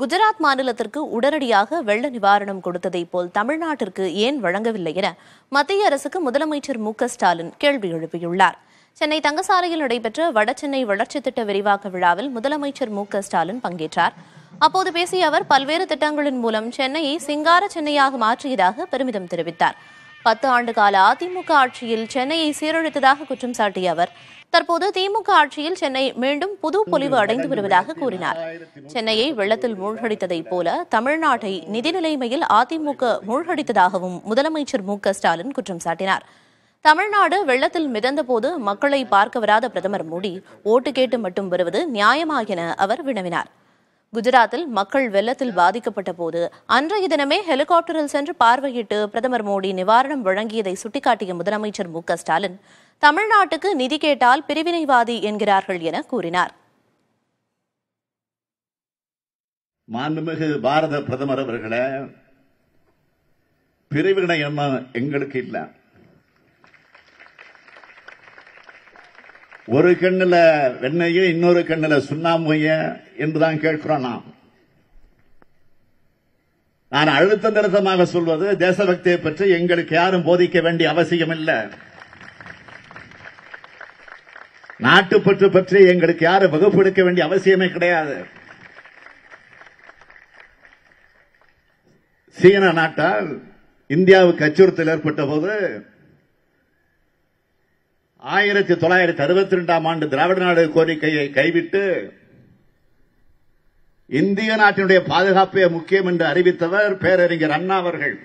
குஜராத் மாநிலத்திற்கு உடனடியாக வெள்ள நிவாரணம் கொடுத்ததை போல் தமிழ்நாட்டிற்கு ஏன் வழங்கவில்லை என மத்திய அரசுக்கு முதலமைச்சர் மு ஸ்டாலின் கேள்வி எழுப்பியுள்ளார் சென்னை தங்கசாலையில் நடைபெற்ற வடசென்னை வளர்ச்சி திட்ட விரிவாக்க விழாவில் முதலமைச்சர் மு ஸ்டாலின் பங்கேற்றார் அப்போது பேசிய அவர் பல்வேறு திட்டங்களின் மூலம் சென்னையை சிங்கார சென்னையாக மாற்றியதாக பெருமிதம் தெரிவித்தார் பத்து ஆண்டு கால அதிமுக ஆட்சியில் சென்னையை சீரழித்ததாக குற்றம் சாட்டிய அவர் தற்போது திமுக ஆட்சியில் சென்னை மீண்டும் புது பொலிவு அடைந்து வருவதாக கூறினார் சென்னையை வெள்ளத்தில் மூழ்கடித்ததைப் போல தமிழ்நாட்டை நிதிநிலைமையில் அதிமுக மூழ்கடித்ததாகவும் முதலமைச்சர் மு ஸ்டாலின் குற்றம் சாட்டினார் தமிழ்நாடு வெள்ளத்தில் மிதந்தபோது மக்களை பார்க்க வராத பிரதமர் மோடி ஓட்டு கேட்டு மட்டும் வருவது நியாயமா என அவர் வினவினார் குஜராத்தில் மக்கள் வெள்ளத்தில் பாதிக்கப்பட்ட போது அன்றைய தினமே ஹெலிகாப்டரில் சென்று பார்வையிட்டு பிரதமர் மோடி நிவாரணம் வழங்கியதை சுட்டிக்காட்டிய முதலமைச்சர் மு ஸ்டாலின் தமிழ்நாட்டுக்கு நிதி கேட்டால் பிரிவினைவாதி என்கிறார்கள் என கூறினார் மாண்புமிகு பாரத பிரதமர் அவர்களே பிரிவினை எங்களுக்கு இல்லை ஒரு கண்ணுல வெண்ணைய இன்னொரு கண்ணுல சுண்ணாம்பைய என்றுதான் கேட்கிறோம் நாம் நான் அழுத்த நிறுத்தமாக சொல்வது தேசபக்தியை பற்றி எங்களுக்கு யாரும் போதிக்க வேண்டிய அவசியம் இல்லை நாட்டுப்பற்று பற்றி எங்களுக்கு யாரும் வகுப்பெடுக்க வேண்டிய அவசியமே கிடையாது சீன நாட்டால் இந்தியாவுக்கு அச்சுறுத்தல் ஏற்பட்ட போது ஆயிரத்தி தொள்ளாயிரத்தி அறுபத்தி ரெண்டாம் ஆண்டு திராவிட நாடு கோரிக்கையை கைவிட்டு இந்திய நாட்டினுடைய பாதுகாப்பே முக்கியம் என்று அறிவித்தவர் பேரறிஞர் அண்ணா அவர்கள்